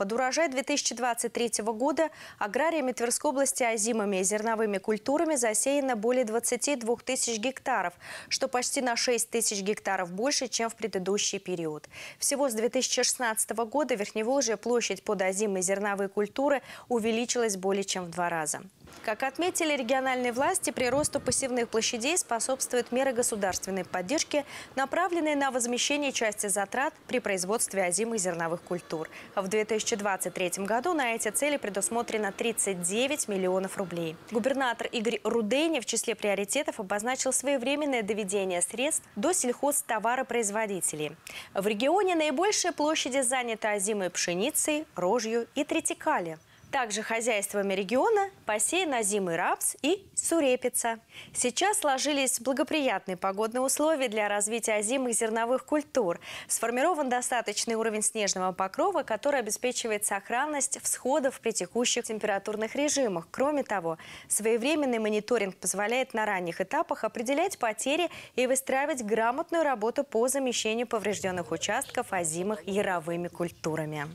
Под урожай 2023 года аграриями Тверской области озимыми и зерновыми культурами засеяно более 22 тысяч гектаров, что почти на 6 тысяч гектаров больше, чем в предыдущий период. Всего с 2016 года верхневолжья площадь под озимые зерновые культуры увеличилась более чем в два раза. Как отметили региональные власти, приросту пассивных площадей способствуют меры государственной поддержки, направленные на возмещение части затрат при производстве озимых зерновых культур. В 2023 году на эти цели предусмотрено 39 миллионов рублей. Губернатор Игорь Рудейни в числе приоритетов обозначил своевременное доведение средств до сельхозтоваропроизводителей. В регионе наибольшие площади заняты озимой пшеницей, рожью и третикали – также хозяйствами региона посеяна зимый рапс и сурепица. Сейчас сложились благоприятные погодные условия для развития озимых зерновых культур. Сформирован достаточный уровень снежного покрова, который обеспечивает сохранность всходов при текущих температурных режимах. Кроме того, своевременный мониторинг позволяет на ранних этапах определять потери и выстраивать грамотную работу по замещению поврежденных участков озимых яровыми культурами.